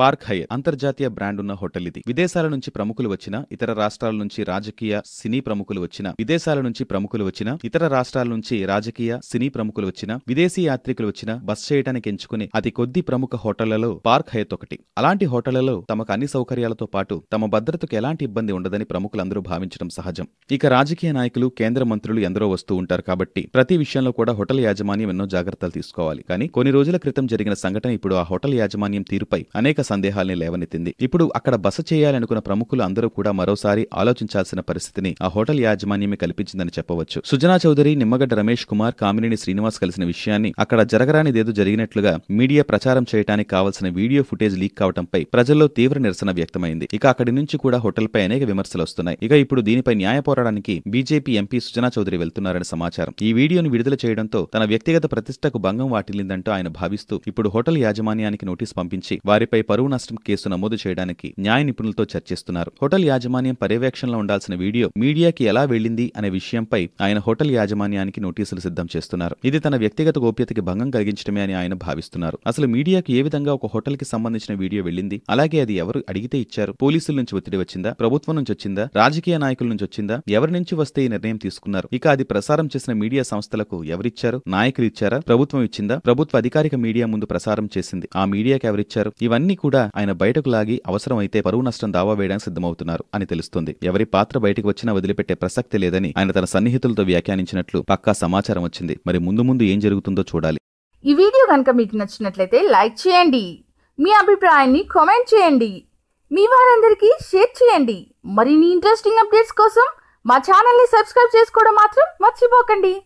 park Hayath అంతర్జాతీయ brand ఉన్న hotel ఇది విదేశాల నుంచి ప్రముఖులు వచ్చిన ఇతర రాష్ట్రాల నుంచి రాజకీయ సినీ ప్రముఖులు వచ్చిన విదేశాల నుంచి ప్రముఖులు వచ్చిన ఇతర రాష్ట్రాల నుంచి రాజకీయ సినీ ప్రముఖులు వచ్చిన విదేశీ యాత్రికులు వచ్చిన బస్ చేయడానికి ఎంచుకునే అతి కొద్ది ప్రముఖ హోటళ్లలో పార్క్ హయత్ ఒకటి అలాంటి హోటళ్లలో తమకు అన్ని సౌకర్యాలతో పాటు తమ భద్రతకు ఎలాంటి ఇబ్బంది ఉండదని ప్రముఖులందరూ భావించడం సహజం ఇక రాజకీయ నాయకులు కేంద్ర మంత్రులు ఎందరో వస్తూ ఉంటారు కాబట్టి ప్రతి విషయంలో కూడా హోటల్ యాజమాన్యం ఎన్నో జాగ్రత్తలు తీసుకోవాలి కానీ కొన్ని రోజుల క్రితం జరిగిన సంఘటన ఇప్పుడు ఆ హోటల్ యాజమాన్యం తీరుపై అనేక సందేహాల్ని లేవనెత్తింది ఇప్పుడు అక్కడ బస చేయాలనుకున్న ప్రముఖులు అందరూ కూడా మరోసారి ఆలోచించాల్సిన పరిస్థితిని ఆ హోటల్ యాజమాన్యమే కల్పించిందని చెప్పవచ్చు సుజనా చౌదరి నిమ్మగడ్డ రమేష్ కుమార్ కామినేని శ్రీనివాస్ కలిసిన విషయాన్ని అక్కడ జరగరానిదేదో జరిగినట్లుగా మీడియా ప్రచారం చేయడానికి కావలసిన వీడియో ఫుటేజ్ లీక్ కావడంపై ప్రజల్లో తీవ్ర నిరసన వ్యక్తమైంది ఇక అక్కడి నుంచి కూడా హోటల్పై అనేక విమర్శలు వస్తున్నాయి ఇక ఇప్పుడు దీనిపై న్యాయ పోరాడానికి బీజేపీ ఎంపీ సుజనా చౌదరి వెళ్తున్నారని సమాచారం ఈ వీడియోను విడుదల చేయడంతో తన వ్యక్తిగత ప్రతిష్టకు భంగం వాటిల్లిందంటూ ఆయన భావిస్తూ ఇప్పుడు హోటల్ యాజమాన్యానికి నోటీస్ పంపించి వారిపై పరువు నష్టం కేసు నమోదు చేయడానికి న్యాయ నిపుణులతో చర్చిస్తున్నారు హోటల్ యాజమాన్యం పర్యవేక్షణలో ఉండాల్సిన వీడియో మీడియాకి ఎలా వెళ్లింది అనే విషయంపై ఆయన హోటల్ యాజమాన్యానికి నోటీసులు సిద్ధం చేస్తున్నారు ఇది తన వ్యక్తిగత గోప్యతకి భంగం కలిగించడమే అని ఆయన భావిస్తున్నారు అసలు మీడియాకు ఏ విధంగా ఒక హోటల్ కి సంబంధించిన వీడియో వెళ్ళింది అలాగే అది ఎవరు అడిగితే ఇచ్చారు పోలీసుల నుంచి ఒత్తిడి వచ్చిందా ప్రభుత్వం నుంచి వచ్చిందా రాజకీయ నాయకుల నుంచి వచ్చిందా ఎవరి నుంచి వస్తే ఈ నిర్ణయం తీసుకున్నారు ఇక అది ప్రసారం చేసిన మీడియా సంస్థలకు ఎవరిచ్చారు నాయకులు ఇచ్చారా ప్రభుత్వం ఇచ్చిందా ప్రభుత్వ అధికారిక మీడియా ముందు ప్రసారం చేసింది ఆ మీడియాకి ఎవరిచ్చారు ఇవన్నీ కూడా ఆయన బయటకు లాగి అవసరమైతే పరువు నష్టం దావా వేయడానికి సిద్ధమవుతున్నారు అని తెలుస్తుంది ఎవరి పాత్ర బయటకు వచ్చినా వదిలిపెట్టే ప్రసక్తి లేదని ఆయన తన సన్నిహితులతో వ్యాఖ్యానించినట్లు పక్కా సమాచారం వచ్చింది మరి ముందు ముందు ఏం జరుగుతుందో చూడాలి ఈ వీడియో కనుక మీకు నచ్చినట్లయితే లైక్ చేయండి మీ అభిప్రాయాన్ని కామెంట్ చేయండి మీ వారందరికీ షేర్ చేయండి మరిన్ని ఇంట్రెస్టింగ్ అప్డేట్స్ కోసం మా ఛానల్ని సబ్స్క్రైబ్ చేసుకోవడం మాత్రం మర్చిపోకండి